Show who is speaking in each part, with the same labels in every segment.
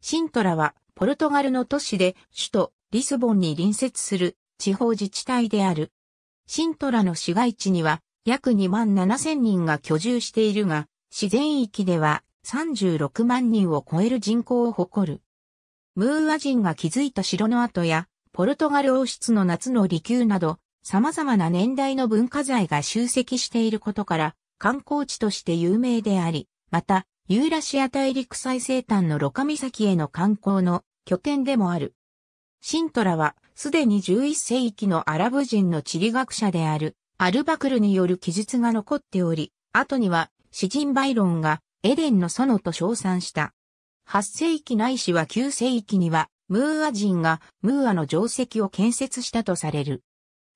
Speaker 1: シントラは、ポルトガルの都市で、首都リスボンに隣接する地方自治体である。シントラの市街地には、約2万7千人が居住しているが、自然域では36万人を超える人口を誇る。ムーア人が築いた城の跡や、ポルトガル王室の夏の離宮など、様々な年代の文化財が集積していることから、観光地として有名であり、また、ユーラシア大陸最西端のロカ岬への観光の拠点でもある。シントラはすでに11世紀のアラブ人の地理学者であるアルバクルによる記述が残っており、後には詩人バイロンがエデンの園と称賛した。8世紀ないしは9世紀にはムーア人がムーアの城跡を建設したとされる。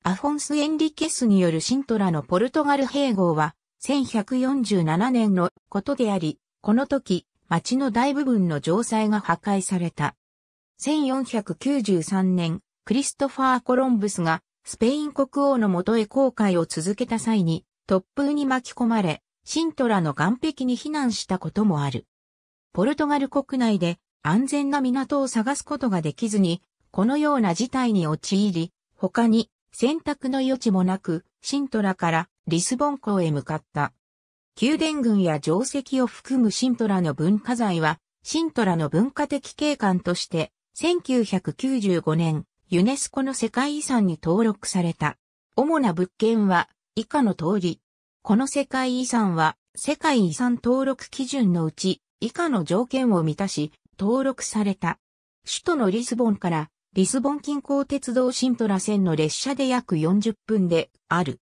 Speaker 1: アフォンス・エンリケスによるシントラのポルトガル併合は1147年のことであり、この時、町の大部分の城塞が破壊された。1493年、クリストファー・コロンブスがスペイン国王のもとへ航海を続けた際に突風に巻き込まれ、シントラの岸壁に避難したこともある。ポルトガル国内で安全な港を探すことができずに、このような事態に陥り、他に選択の余地もなく、シントラからリスボン港へ向かった。宮殿群や城石を含むシントラの文化財は、シントラの文化的景観として、1995年、ユネスコの世界遺産に登録された。主な物件は、以下の通り。この世界遺産は、世界遺産登録基準のうち、以下の条件を満たし、登録された。首都のリスボンから、リスボン近郊鉄道シントラ線の列車で約40分で、ある。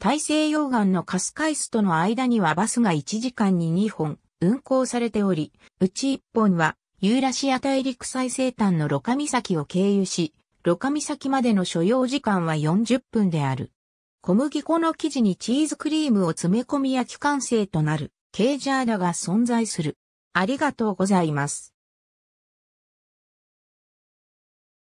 Speaker 1: 大西洋岸のカスカイスとの間にはバスが1時間に2本運行されており、うち1本はユーラシア大陸最西端のロカ岬を経由し、ロカ岬までの所要時間は40分である。小麦粉の生地にチーズクリームを詰め込み焼き完成となる、ケージャーダが存在する。ありがとうございます。